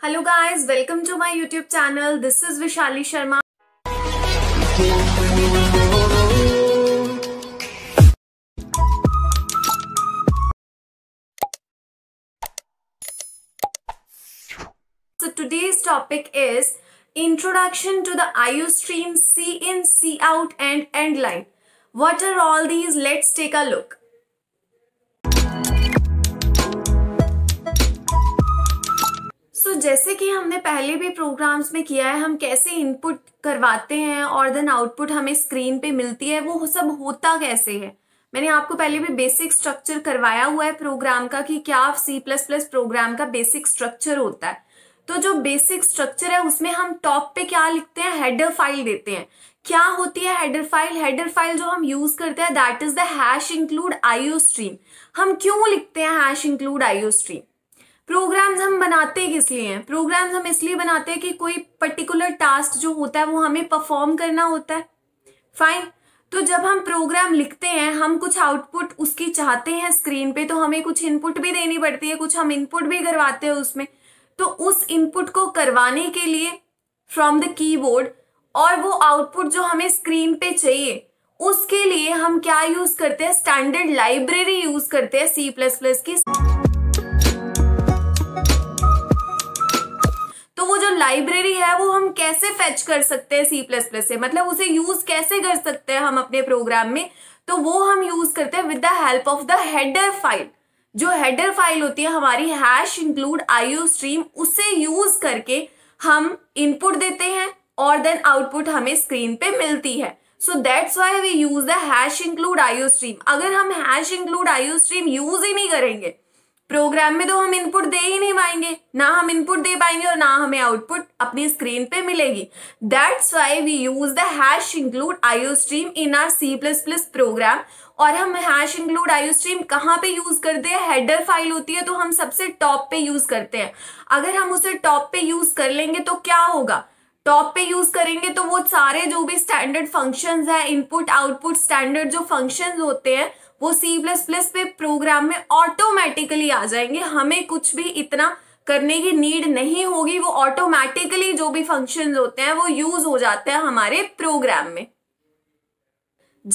Hello guys, welcome to my YouTube channel. This is Vishali Sharma. So today's topic is Introduction to the IU stream C in, C out and end line. What are all these? Let's take a look. So so, जैसे कि हमने पहले भी programmes में किया है हम कैसे इनपुट करवाते हैं और देन आउटपुट हमें स्क्रीन पे मिलती है वो सब होता कैसे है मैंने आपको पहले भी बेसिक स्ट्रक्चर करवाया हुआ है प्रोग्राम का कि क्या सी प्लस प्लस प्रोग्राम का बेसिक स्ट्रक्चर होता है तो जो बेसिक स्ट्रक्चर है उसमें हम टॉप पे क्या लिखते हैं हेडर फाइल देते हैं क्या होती है हेडर फाइल हेडर फाइल जो हम यूज करते हैं that is the hash include IO stream हम क्यों लिखते हैं hash include IO stream programs हम बनाते किस लिए हैं प्रोग्राम्स हम इसलिए बनाते हैं कि कोई पर्टिकुलर टास्क जो होता है वो हमें परफॉर्म करना होता है फाइन तो जब हम प्रोग्राम लिखते हैं हम कुछ आउटपुट उसकी चाहते हैं स्क्रीन पे तो हमें कुछ इनपुट भी देनी पड़ती है कुछ हम इनपुट भी करवाते हैं उसमें तो उस इनपुट को करवाने के लिए फ्रॉम द कीबोर्ड और वो आउटपुट जो हमें स्क्रीन पे चाहिए उसके लिए हम क्या यूज करते हैं स्टैंडर्ड लाइब्रेरी यूज करते हैं सी प्लस प्लस की लाइब्रेरी है वो हम कैसे फेच कर सकते हैं सी प्लस प्लस से मतलब उसे यूज कैसे कर सकते हैं हम अपने प्रोग्राम में तो वो हम यूज करते हैं with the help of the header file जो हेडर फाइल होती है हमारी हैश इंक्लूड आईओ स्ट्रीम उसे यूज करके हम इनपुट देते हैं और देन आउटपुट हमें स्क्रीन पे मिलती है so that's why we use the hash include IO stream अगर हम hash include IO stream use ही नहीं करेंगे प्रोग्राम में तो हम इनपुट दे ही नहीं ना हम इनपुट दे पाएंगे और ना हमें आउटपुट अपनी स्क्रीन पे मिलेगी that's why we use the hash include IO stream in our C plus plus program और हम हैश इंक्लूड आयो स्ट्रीम कहाँ पे यूज करते हैं हेडर फाइल होती है तो हम सबसे टॉप पे यूज करते हैं अगर हम उसे टॉप पे यूज कर लेंगे तो क्या होगा टॉप पे यूज करेंगे तो वो सारे जो भी स्टैंडर्ड फंक्शंस है इनपुट आउटपुट स्टैंडर्ड जो फंक्शंस होते हैं वो सी प्लस प्लस पे प्रोग्राम में ऑटोमेटिकली आ जाएंगे हमें कुछ भी इतना करने की नीड नहीं होगी वो ऑटोमेटिकली जो भी फंक्शन होते हैं वो यूज हो जाते हैं हमारे प्रोग्राम में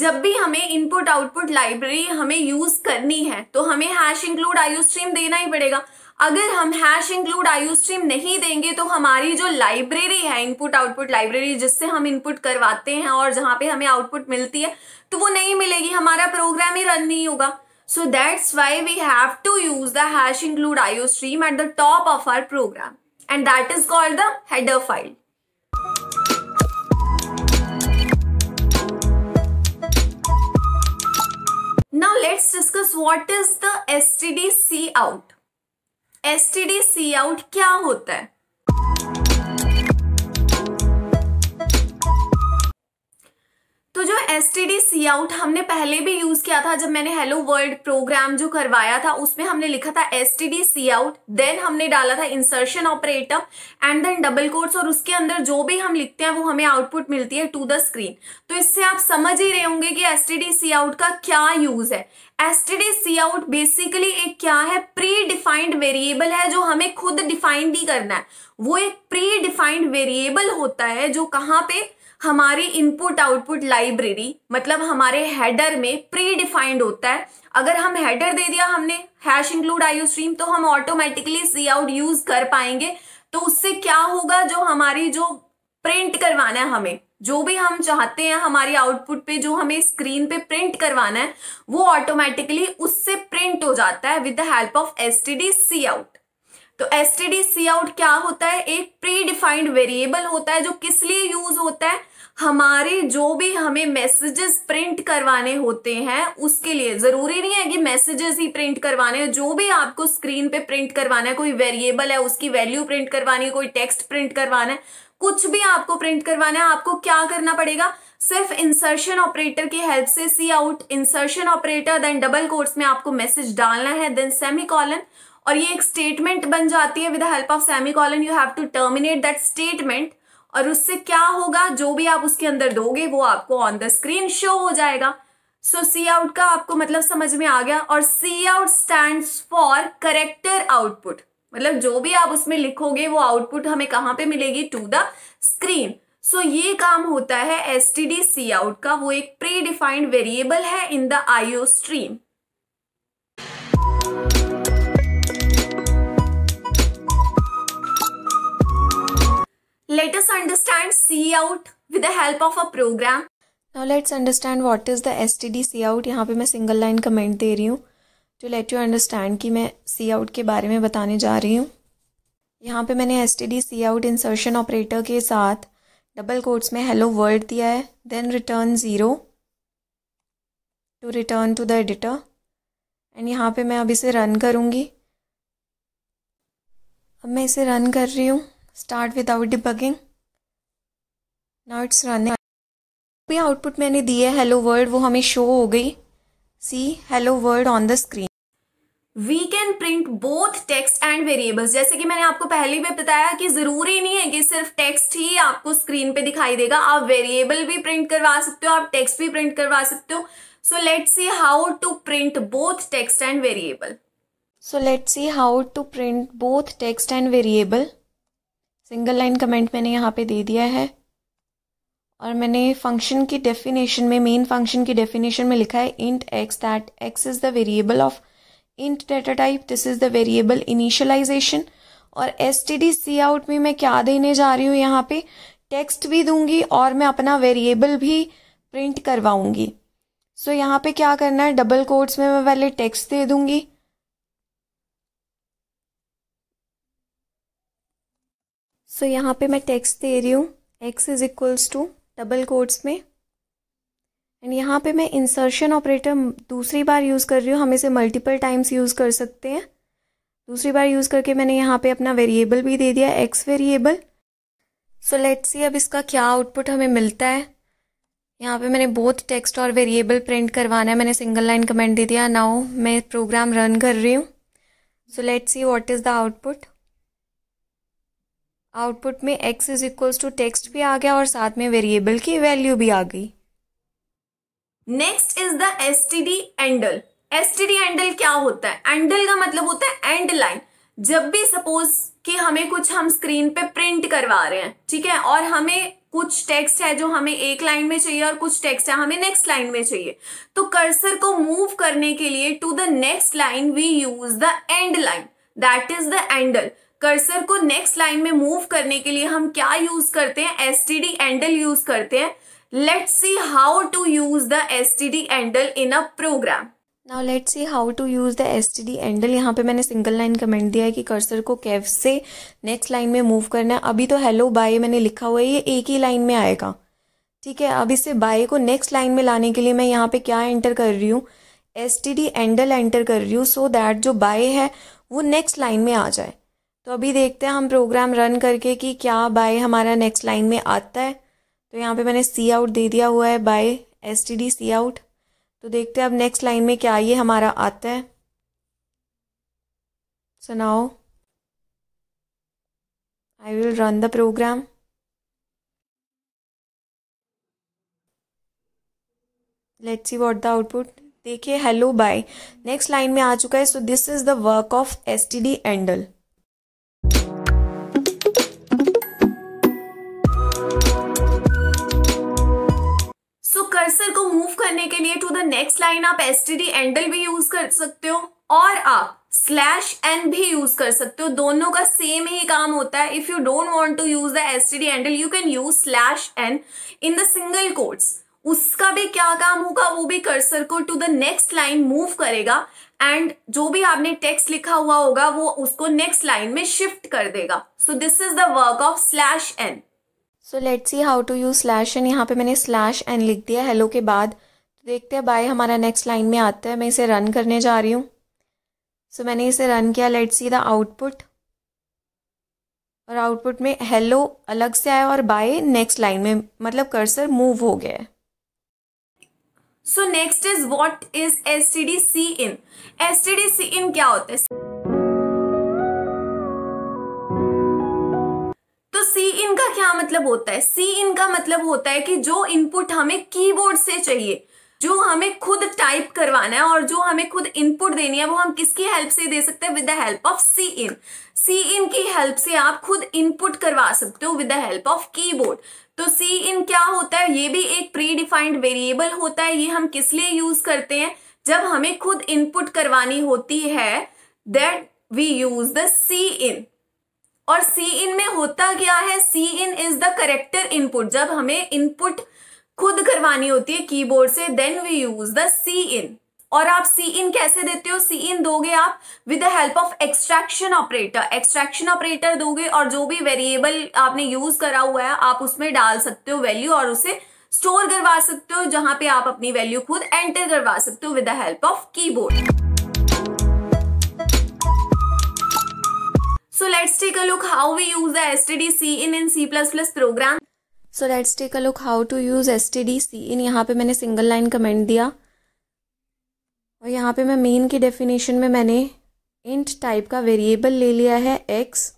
जब भी हमें इनपुट आउटपुट लाइब्रेरी हमें यूज करनी है तो हमें हैश इंक्लूड आयु स्ट्रीम देना ही पड़ेगा अगर हम हैश इंक्लूड आयु स्ट्रीम नहीं देंगे तो हमारी जो लाइब्रेरी है इनपुट आउटपुट लाइब्रेरी जिससे हम इनपुट करवाते हैं और जहां पे हमें आउटपुट मिलती है तो वो नहीं मिलेगी हमारा प्रोग्राम ही रन नहीं होगा So that's why we have to use the hash include iostream stream at the top of our program and that is called the header file. Now let's discuss what is the std::cout. std::cout std cout क्या होता है तो जो S T D C out हमने पहले भी use किया था जब मैंने हेलो वर्ल्ड प्रोग्राम जो करवाया था उसमें हमने लिखा था S T D C out then हमने डाला था insertion operator and then double quotes और उसके अंदर जो भी हम लिखते हैं वो हमें आउटपुट मिलती है टू द स्क्रीन तो इससे आप समझ ही रहे होंगे कि S T D C out का क्या यूज है S T D C out basically एक क्या है प्री डिफाइंड वेरिएबल है जो हमें खुद डिफाइंड नहीं करना है वो एक प्री डिफाइंड वेरिएबल होता है जो कहाँ पे हमारी इनपुट आउटपुट लाइब्रेरी मतलब हमारे हेडर में प्री डिफाइंड होता है अगर हम हेडर दे दिया हमने हैश इंक्लूड आयु स्ट्रीम तो हम ऑटोमेटिकली सी आउट यूज कर पाएंगे तो उससे क्या होगा जो हमारी जो प्रिंट करवाना है हमें जो भी हम चाहते हैं हमारी आउटपुट पे जो हमें स्क्रीन पे प्रिंट करवाना है वो ऑटोमेटिकली उससे प्रिंट हो जाता है with the help of S T D C out तो S T D C out क्या होता है एक प्री डिफाइंड वेरिएबल होता है जो किस लिए यूज होता है हमारे जो भी हमें मैसेजेस प्रिंट करवाने होते हैं उसके लिए ज़रूरी नहीं है कि मैसेजेस ही प्रिंट करवाने हैं जो भी आपको स्क्रीन पे प्रिंट करवाना है कोई वेरिएबल है उसकी वैल्यू प्रिंट करवानी है कोई टेक्स्ट प्रिंट करवाना है कुछ भी आपको प्रिंट करवाना है आपको क्या करना पड़ेगा सिर्फ इंसर्शन ऑपरेटर की हेल्प से C out insertion operator then double quotes में आपको मैसेज डालना है देन सेमी कॉलन और ये एक स्टेटमेंट बन जाती है with the help of semicolon you have to terminate that statement और उससे क्या होगा जो भी आप उसके अंदर दोगे वो आपको ऑन द स्क्रीन शो हो जाएगा सो सी आउट का आपको मतलब समझ में आ गया और C out stand for character output मतलब जो भी आप उसमें लिखोगे वो आउटपुट हमें कहाँ पे मिलेगी टू द स्क्रीन सो ये काम होता है S T D C out का वो एक प्री डिफाइंड वेरिएबल है in the IO stream Let us understand C out with the help of a program. Now let's understand what is the STD C out. यहाँ पे मैं single line comment दे रही हूँ to let you understand कि मैं सी out के बारे में बताने जा रही हूँ यहाँ पे मैंने S T D C out insertion operator के साथ डबल कोट्स में हेलो वर्ड दिया है then return zero to return to the editor and यहाँ पे मैं अब इसे रन करूँगी अब मैं इसे रन कर रही हूँ start without debugging now it's running the output मैंने diye hello हेलो wo वो हमें शो हो गई सी hello on on the screen we can print both and and जैसे कि मैंने आपको पहले भी बताया कि जरूरी नहीं है कि सिर्फ टेक्स्ट ही आपको स्क्रीन पे दिखाई देगा आप वेरिएबल भी प्रिंट करवा सकते हो आप टेक्स्ट भी प्रिंट करवा सकते हो so let see how to print both text and variable so let see how to print both text and variable single line comment मैंने यहाँ पे दे दिया है और मैंने फंक्शन की डेफिनेशन में मेन फंक्शन की डेफिनेशन में लिखा है int x that x is the variable of int data type this is the variable initialisation और S T D C out में मैं क्या देने जा रही हूँ यहाँ पे टेक्स्ट भी दूंगी और मैं अपना वेरिएबल भी प्रिंट करवाऊंगी सो so, यहाँ पे क्या करना है डबल कोड्स में मैं पहले टेक्स्ट दे दूंगी सो so, यहाँ पे मैं टेक्स्ट दे रही हूँ x is equals to double quotes में एंड यहाँ पे मैं इंसर्शन ऑपरेटर दूसरी बार यूज़ कर रही हूँ हम इसे मल्टीपल टाइम्स यूज़ कर सकते हैं दूसरी बार यूज़ करके मैंने यहाँ पे अपना वेरिएबल भी दे दिया x variable so let's see अब इसका क्या आउटपुट हमें मिलता है यहाँ पे मैंने बोथ टेक्स्ट और वेरिएबल प्रिंट करवाना है मैंने सिंगल लाइन कमेंट दे दिया नाउ मैं प्रोग्राम रन कर रही हूँ so let's see what is the output output में x is equals to text भी आ गया और साथ में वेरिएबल की वैल्यू भी आ गई next is the S T D endl S T D endl क्या होता है एंडल का मतलब होता है एंड लाइन जब भी सपोज कि हमें कुछ हम स्क्रीन पे प्रिंट करवा रहे हैं ठीक है और हमें कुछ टेक्स्ट है जो हमें एक लाइन में चाहिए और कुछ टेक्स्ट है हमें नेक्स्ट लाइन में चाहिए तो कर्सर को मूव करने के लिए to the next line we use the end line that is the endl cursor को नेक्स्ट लाइन में मूव करने के लिए हम क्या यूज करते हैं S T D endl use करते हैं let see how to use the S T D endl in a program now let see how to use the S T D endl यहाँ पे मैंने सिंगल लाइन कमेंट दिया है कि cursor को कैफ से नेक्स्ट लाइन में मूव करना है अभी तो हेलो बाय मैंने लिखा हुआ है ये एक ही लाइन में आएगा ठीक है अब इसे बाय को नेक्स्ट लाइन में लाने के लिए मैं यहाँ पे क्या एंटर कर रही हूँ S T D endl enter कर रही हूँ सो दैट जो बाय है वो नेक्स्ट लाइन में आ जाए तो अभी देखते हैं हम प्रोग्राम रन करके कि क्या बाय हमारा नेक्स्ट लाइन में आता है तो यहाँ पे मैंने सी आउट दे दिया हुआ है by S T D C out तो देखते हैं अब नेक्स्ट लाइन में क्या ये हमारा आता है सुनाओ I will run the program let's see what the output देखिए हेलो बाय नेक्स्ट लाइन में आ चुका है so this is the work of S T D endl cursor को मूव करने के लिए टू द नेक्स्ट लाइन आप एस टी डी एंडल भी यूज कर सकते हो और आप स्लैश एन भी यूज कर सकते हो दोनों का सेम ही काम होता है if you don't want to use the S T D endl you can use slash n in the single quotes उसका भी क्या काम होगा वो भी कर्सर को to the next line move करेगा एंड जो भी आपने टेक्स्ट लिखा हुआ होगा वो उसको नेक्स्ट लाइन में शिफ्ट कर देगा so this is the work of slash n so let's see how to use slash n यहाँ पे मैंने स्लैश एंड लिख दिया हेलो के बाद तो देखते हैं बाय हमारा नेक्स्ट लाइन में आता है मैं इसे रन करने जा रही हूँ सो so, मैंने इसे रन किया लेट्स सी द आउटपुट और आउटपुट में हेलो अलग से आया और बाय नेक्स्ट लाइन में मतलब कर्सर मूव हो गया so next is what is S T D C in S T D C in क्या होता है इनका क्या मतलब होता है सी इन का मतलब होता है कि जो इनपुट हमें कीबोर्ड से चाहिए जो हमें खुद टाइप करवाना है और जो हमें खुद इनपुट देनी है वो हम किसकी हेल्प से दे सकते हैं with the help of C in C in की हेल्प से आप खुद इनपुट करवा सकते हो with the help of keyboard तो सी इन क्या होता है ये भी एक प्री डिफाइंड वेरिएबल होता है ये हम किस लिए यूज करते हैं जब हमें खुद इनपुट करवानी होती है that we use the C in और सी इन में होता क्या है C in is the character input जब हमें इनपुट खुद करवानी होती है कीबोर्ड से then we use the C in और आप सी इन कैसे देते हो सी इन दोगे आप with the help of extraction operator extraction operator दोगे और जो भी वेरिएबल आपने यूज करा हुआ है आप उसमें डाल सकते हो वैल्यू और उसे स्टोर करवा सकते हो जहां पे आप अपनी वैल्यू खुद एंटर करवा सकते हो with the help of keyboard let's take a look how we use the stdc in in C++ program. So let's take a look how to use stdc in yahan pe maine single line comment diya aur yahan pe main main ki definition mein maine int type ka variable le liya hai x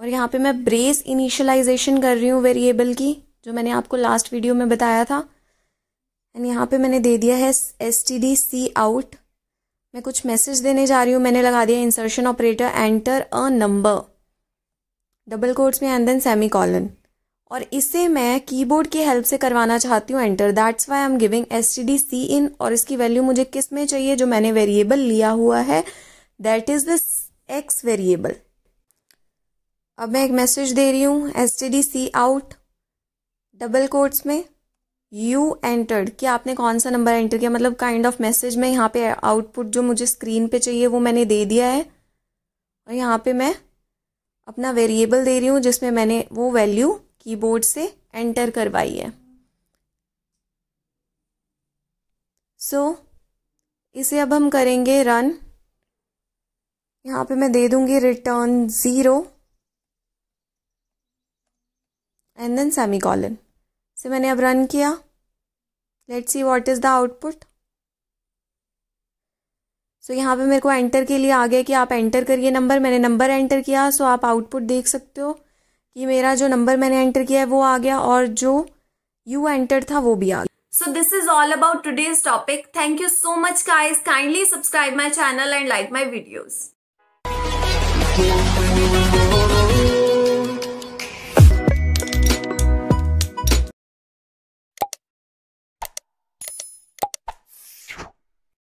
और यहाँ पे मैं brace initialisation कर रही हूँ variable की जो मैंने आपको लास्ट वीडियो में बताया था एंड यहाँ पे मैंने दे दिया है S T D C out मैं कुछ मैसेज देने जा रही हूँ मैंने लगा दिया insertion operator enter a number double quotes में एंड देन सेमी कॉलन और इसे मैं कीबोर्ड की हेल्प से करवाना चाहती हूँ enter that's why I am giving S T D C in और इसकी वैल्यू मुझे किस में चाहिए जो मैंने वेरिएबल लिया हुआ है that is this x variable अब मैं एक मैसेज दे रही हूँ S T D C out double quotes में यू एंटर्ड कि आपने कौन सा नंबर एंटर किया मतलब काइंड ऑफ मैसेज में यहाँ पे आउटपुट जो मुझे स्क्रीन पे चाहिए वो मैंने दे दिया है और यहाँ पे मैं अपना वेरिएबल दे रही हूँ जिसमें मैंने वो वैल्यू कीबोर्ड से एंटर करवाई है सो so, इसे अब हम करेंगे रन यहाँ पे मैं दे दूंगी return zero and then semicolon से मैंने अब रन किया let's see what is the output so यहाँ पे मेरे को एंटर के लिए आ गया कि आप एंटर करिए नंबर मैंने नंबर एंटर किया सो आप आउटपुट देख सकते हो कि मेरा जो नंबर मैंने एंटर किया है वो आ गया और जो यू एंटर था वो भी आ गया so this is all about today's topic thank you so much guys. Kindly subscribe my channel and like my videos.